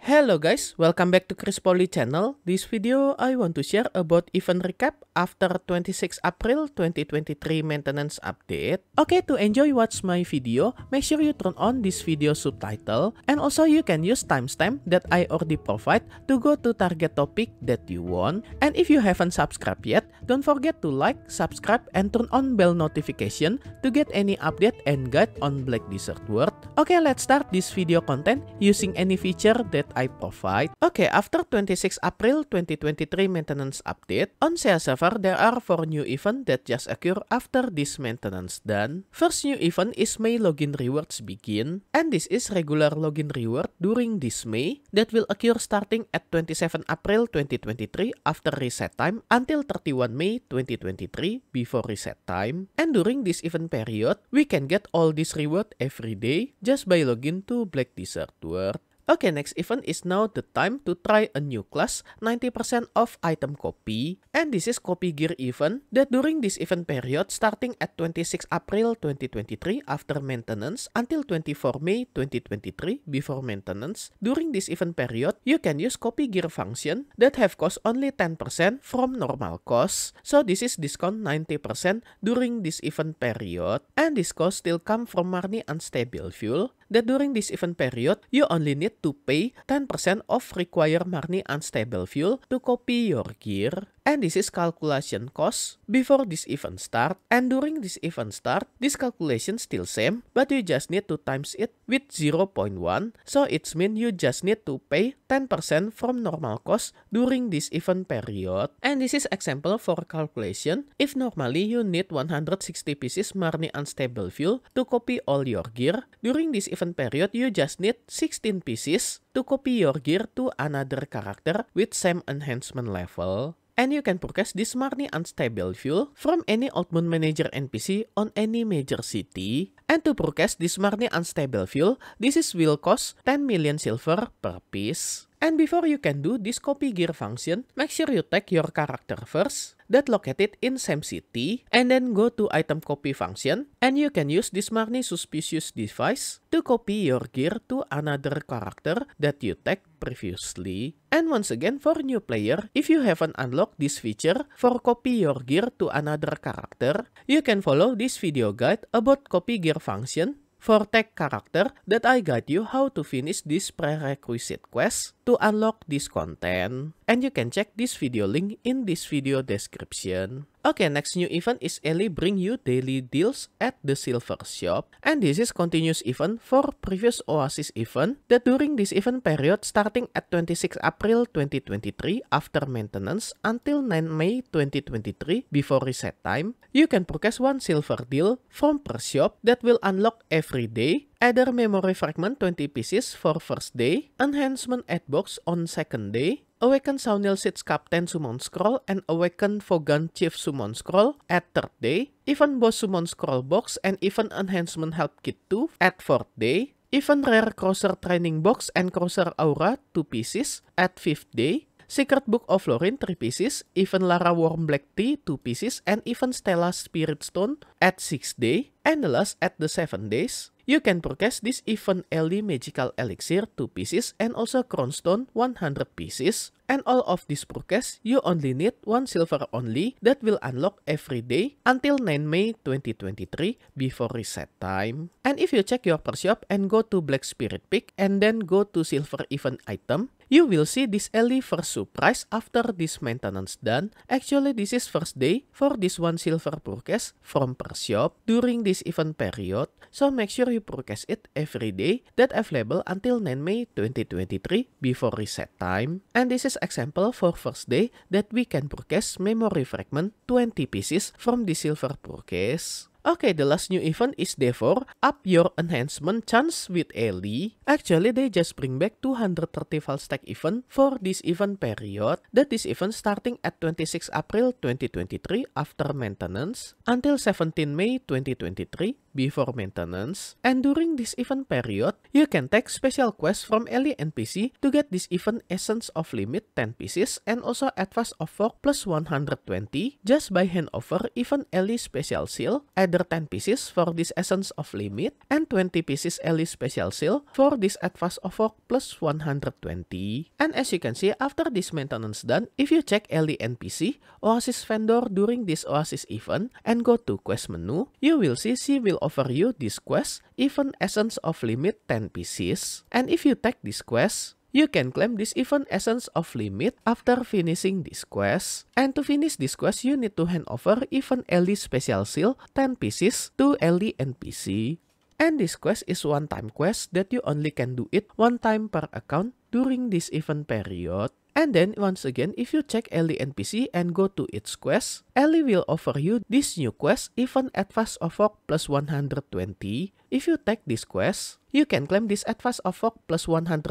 Hello guys, welcome back to Chris Poli channel. This video I want to share about event recap after 26 April 2023 maintenance update. Okay, to enjoy watch my video, make sure you turn on this video subtitle and also you can use timestamp that I already provide to go to target topic that you want. And if you haven't subscribed yet, don't forget to like, subscribe and turn on bell notification to get any update and guide on Black Desert World. Okay, let's start this video content using any feature that type of fight? Okay, after 26 April 2023 maintenance update, on SEA server there are 4 new event that just occur after this maintenance done. First new event is May login rewards begin, and this is regular login reward during this May that will occur starting at 27 April 2023 after reset time until 31 May 2023 before reset time. And during this event period, we can get all this reward every day just by login to Black Desert World. Okay, next event is now the time to try a new class, 90% off item copy. And this is copy gear event that during this event period starting at 26 April 2023 after maintenance until 24 May 2023 before maintenance. During this event period, you can use copy gear function that have cost only 10% from normal cost. So this is discount 90% during this event period. And this cost still come from Marni Unstable Fuel that during this event period, you only need to pay 10% of required money unstable fuel to copy your gear and this is calculation cost before this event start and during this event start this calculation still same but you just need to times it with 0.1 so it's mean you just need to pay 10% from normal cost during this event period and this is example for calculation if normally you need 160 pieces Marni unstable fuel to copy all your gear during this event period you just need 16 pieces to copy your gear to another character with same enhancement level and you can purchase this Marni Unstable Fuel from any Altmoon Manager NPC on any major city. And to purchase this Marni Unstable Fuel, this is will cost 10 million silver per piece. And before you can do this copy gear function, make sure you take your character first, that located in same city, and then go to item copy function, and you can use this Marni suspicious device to copy your gear to another character that you take previously. And once again, for new player, if you haven't unlocked this feature for copy your gear to another character, you can follow this video guide about copy gear function For tech character that I guide you how to finish this prerequisite quest to unlock this content. And you can check this video link in this video description. Okay, next new event is Ellie bring you daily deals at the silver shop. And this is continuous event for previous Oasis event that during this event period starting at 26 April 2023 after maintenance until 9 May 2023 before reset time, you can purchase one silver deal from per shop that will unlock every day either memory fragment 20 pieces for first day, enhancement ad box on second day, Awaken Saunil sits Captain Sumon Scroll and Awaken Fogan Chief Sumon Scroll at third day, Even Boss Sumon Scroll Box and Even Enhancement Help Kit 2 at fourth day, Even Rare Crosser Training Box and Crosser Aura 2 pieces at fifth day, Secret Book of Lorin 3 pieces, Even Lara Warm Black Tea 2 pieces, and Even Stella Spirit Stone at 6 day, and the last at the 7 days, You can purchase this event early Magical Elixir 2 pieces and also Crownstone 100 pieces and all of these progress, you only need one silver only that will unlock every day until 9 May 2023 before reset time. And if you check your per shop and go to Black Spirit Peak and then go to Silver Event Item, you will see this Ellie first surprise after this maintenance done. Actually, this is first day for this one silver purchase from per shop during this event period. So make sure you purchase it every day that available until 9 May 2023 before reset time. And this is example for first day that we can purchase memory fragment 20 pieces from the silver purchase. Okay, the last new event is therefore up your enhancement chance with Ellie. Actually, they just bring back 230 false stack event for this event period. That is event starting at 26 April 2023 after maintenance until 17 May 2023 before maintenance. And during this event period, you can take special quests from Ellie NPC to get this event essence of limit 10 pieces and also advance of 4 plus 120 just by handover even Ellie special seal, either 10 pieces for this essence of limit and 20 pieces Ellie special seal for this advance of 4 plus 120. And as you can see, after this maintenance done, if you check Ellie NPC, Oasis vendor during this Oasis event and go to quest menu, you will see she will offer you this quest even essence of limit 10 pieces. And if you take this quest, you can claim this even essence of limit after finishing this quest. And to finish this quest, you need to hand over even Ellie special seal 10 pieces to Ellie NPC. And this quest is one-time quest that you only can do it one time per account during this event period. And then once again, if you check Ellie NPC and go to its quest, Ellie will offer you this new quest even advance of work plus 120. If you take this quest, you can claim this advance of work plus 120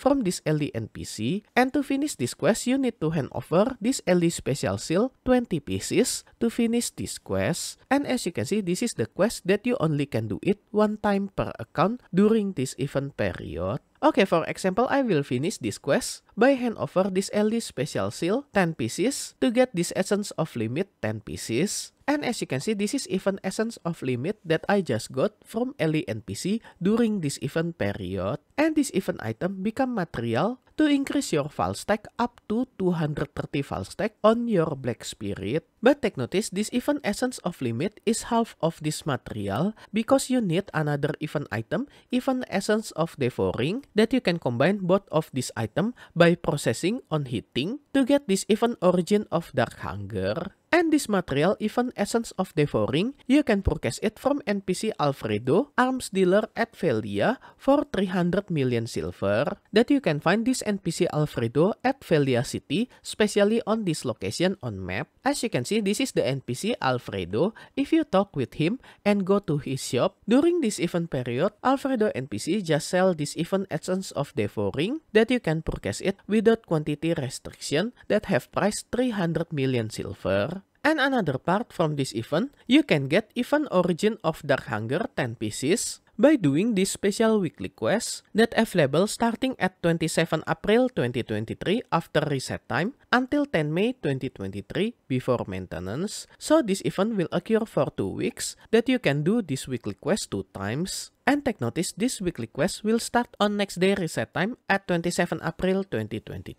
from this Ellie NPC. And to finish this quest, you need to hand over this Ellie special seal 20 pieces to finish this quest. And as you can see, this is the quest that you only can do it one time per account during this event period. Okay, for example, I will finish this quest by hand over this LD special seal 10 pieces to get this essence of limit 10 pieces. And as you can see, this is even essence of limit that I just got from LE NPC during this event period. And this event item become material to increase your file stack up to 230 file stack on your black spirit. But take notice, this event essence of limit is half of this material because you need another event item, even essence of devouring, that you can combine both of this item by by processing on heating to get this even origin of dark hunger And this material, even essence of devouring, you can purchase it from NPC Alfredo, arms dealer at Velia for 300 million silver. That you can find this NPC Alfredo at Velia City, specially on this location on map. As you can see, this is the NPC Alfredo. If you talk with him and go to his shop, during this event period, Alfredo NPC just sell this event essence of devouring that you can purchase it without quantity restriction that have price 300 million silver. And another part from this event, you can get Event Origin of Dark Hunger 10 pieces by doing this special weekly quest that available starting at 27 April 2023 after reset time until 10 May 2023 before maintenance. So this event will occur for 2 weeks that you can do this weekly quest 2 times. And take notice, this weekly quest will start on next day reset time at 27 April 2023,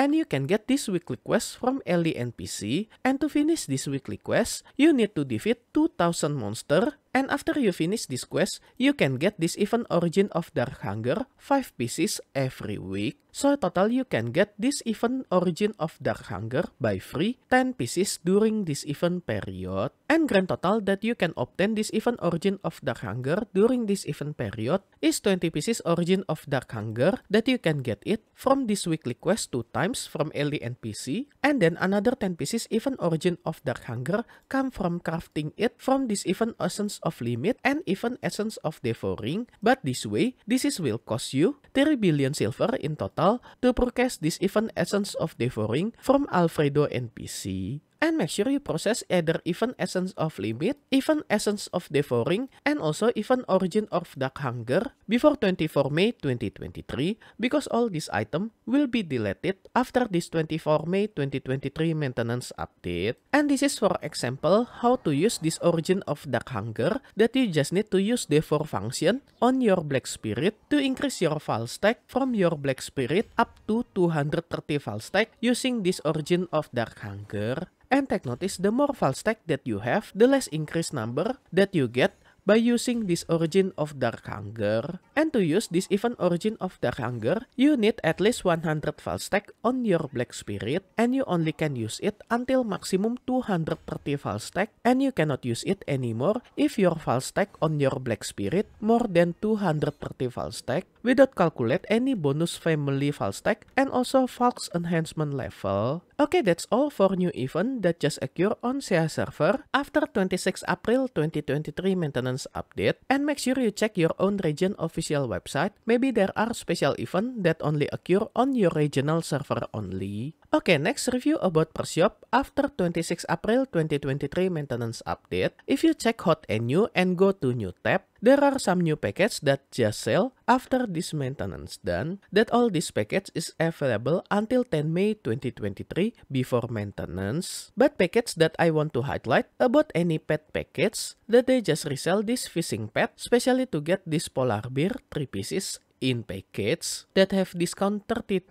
and you can get this weekly quest from LD NPC, and to finish this weekly quest, you need to defeat 2000 monster, and after you finish this quest, you can get this event Origin of Dark Hunger 5 pieces every week. So total you can get this event Origin of Dark Hunger by free 10 pieces during this event period. And grand total that you can obtain this event Origin of Dark Hunger during this event period is 20 pieces Origin of Dark Hunger that you can get it from this weekly quest 2 times from LD NPC and then another 10 pieces event Origin of Dark Hunger come from crafting it from this event Essence of Limit and even Essence of Devouring. But this way, this is will cost you 3 billion silver in total to broadcast this event Essence of Devouring from Alfredo NPC. and make sure you process either even essence of limit, even essence of devouring, and also even origin of dark hunger before 24 May 2023 because all these items will be deleted after this 24 May 2023 maintenance update. And this is for example how to use this origin of dark hunger that you just need to use devour function on your black spirit to increase your file stack from your black spirit up to 230 file stack using this origin of dark hunger And take notice the more file stack that you have, the less increased number that you get by using this origin of dark hunger. And to use this even origin of dark hunger, you need at least 100 file stack on your black spirit and you only can use it until maximum 230 file stack and you cannot use it anymore if your file stack on your black spirit more than 230 file stack without calculate any bonus family file stack and also Falk's enhancement level. Okay, that's all for new event that just occur on SEA server after 26 April 2023 maintenance update, and make sure you check your own region official website. Maybe there are special events that only occur on your regional server only. Okay, next review about Persiop after 26 April 2023 maintenance update. If you check hot and new and go to new tab, There are some new packages that just sell after this maintenance done that all this packets is available until 10 May 2023 before maintenance. But packets that I want to highlight about any pet packets that they just resell this fishing pet specially to get this polar bear 3 pieces in packets that have discount 33%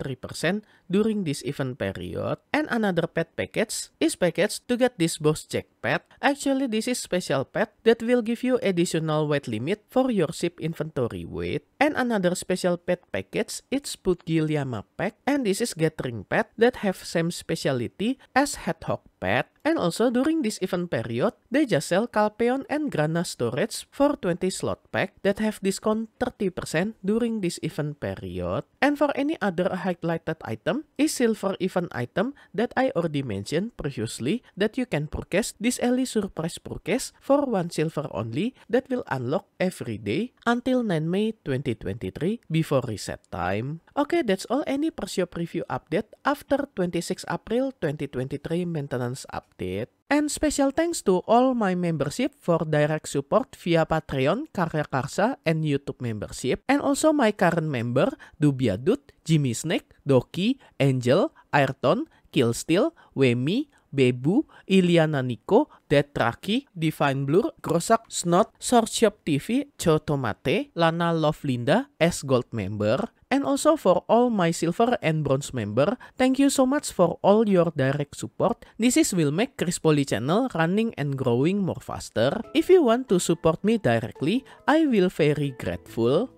during this event period and another pet package is package to get this boss check pet. Actually, this is special pet that will give you additional weight limit for your ship inventory weight. And another special pet package, it's Putgiliama pack. And this is gathering pet that have same speciality as Hedgehog pet. And also during this event period, they just sell Calpeon and Grana storage for 20 slot pack that have discount 30% during this event period. And for any other highlighted item is silver event item that I already mentioned previously that you can purchase This early surprise purchase for one silver only that will unlock every day until 9 May 2023 before reset time. Okay, that's all any Persio preview update after 26 April 2023 maintenance update. And special thanks to all my membership for direct support via Patreon, Karya Karsa, and YouTube membership. And also my current member, Dubia Dut, Jimmy Snake, Doki, Angel, Ayrton, Killsteel, Wemi, Bebu, Iliana Nico, Detraki, Divine Blur, Grosak, Snot, Sorshop TV, Chotomate, Lana Lovelinda, S Gold member, and also for all my silver and bronze member, thank you so much for all your direct support. This is will make Chris Poli channel running and growing more faster. If you want to support me directly, I will very grateful.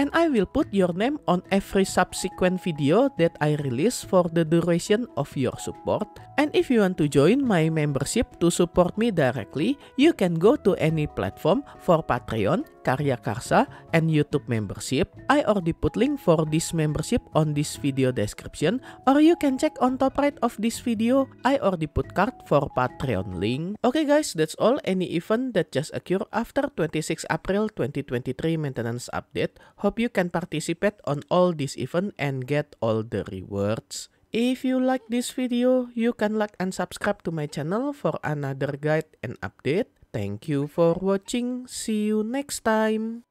and I will put your name on every subsequent video that I release for the duration of your support. And if you want to join my membership to support me directly, you can go to any platform for Patreon, Karya Karsa, and YouTube membership. I already put link for this membership on this video description or you can check on top right of this video. I already put card for Patreon link. Okay guys, that's all any event that just occurred after 26 April 2023 maintenance update. Hope hope you can participate on all this event and get all the rewards. If you like this video, you can like and subscribe to my channel for another guide and update. Thank you for watching. See you next time.